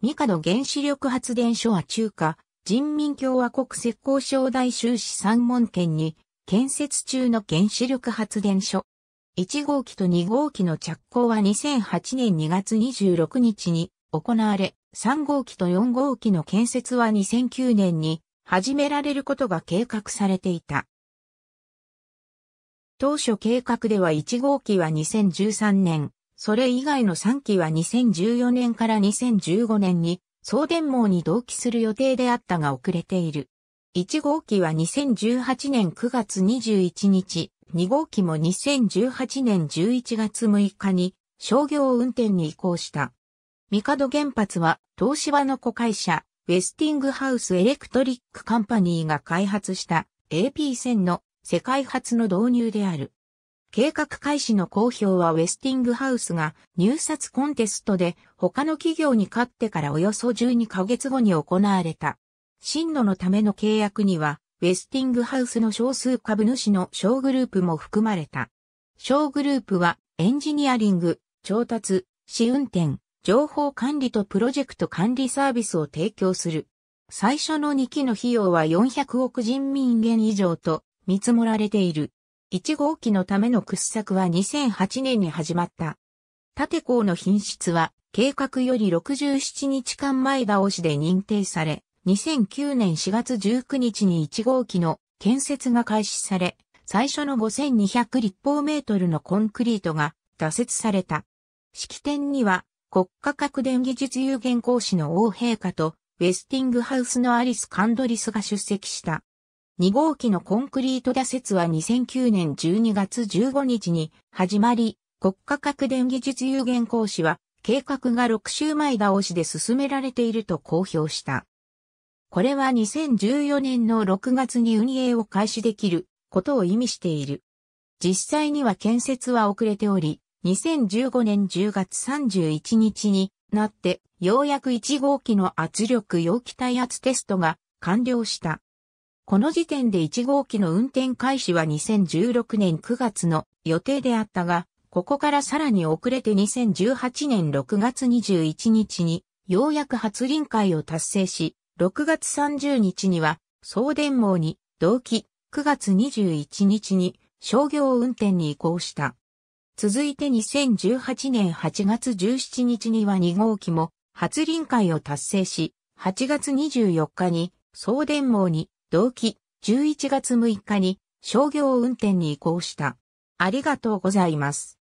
ミカの原子力発電所は中華、人民共和国石膏省大州市三門県に建設中の原子力発電所。1号機と2号機の着工は2008年2月26日に行われ、3号機と4号機の建設は2009年に始められることが計画されていた。当初計画では1号機は2013年それ以外の3機は2014年から2015年に送電網に同期する予定であったが遅れている。1号機は2018年9月21日、2号機も2018年11月6日に商業運転に移行した。ミカド原発は東芝の子会社、ウェスティングハウスエレクトリックカンパニーが開発した AP 線の世界初の導入である。計画開始の公表はウェスティングハウスが入札コンテストで他の企業に勝ってからおよそ12ヶ月後に行われた。進路のための契約には、ウェスティングハウスの少数株主の小グループも含まれた。小グループはエンジニアリング、調達、試運転、情報管理とプロジェクト管理サービスを提供する。最初の2期の費用は400億人民元以上と見積もられている。1号機のための掘削は2008年に始まった。縦鋼の品質は計画より67日間前倒しで認定され、2009年4月19日に1号機の建設が開始され、最初の5200立方メートルのコンクリートが打設された。式典には国家核電技術有限講師の王陛下とウェスティングハウスのアリス・カンドリスが出席した。2号機のコンクリート打設は2009年12月15日に始まり、国家核電技術有限講師は、計画が6週前倒しで進められていると公表した。これは2014年の6月に運営を開始できることを意味している。実際には建設は遅れており、2015年10月31日になって、ようやく1号機の圧力容器耐圧テストが完了した。この時点で1号機の運転開始は2016年9月の予定であったが、ここからさらに遅れて2018年6月21日に、ようやく初臨会を達成し、6月30日には、送電網に、同期、9月21日に、商業運転に移行した。続いて2018年8月17日には2号機も初臨会を達成し、8月24日に送電網に同期11月6日に商業運転に移行した。ありがとうございます。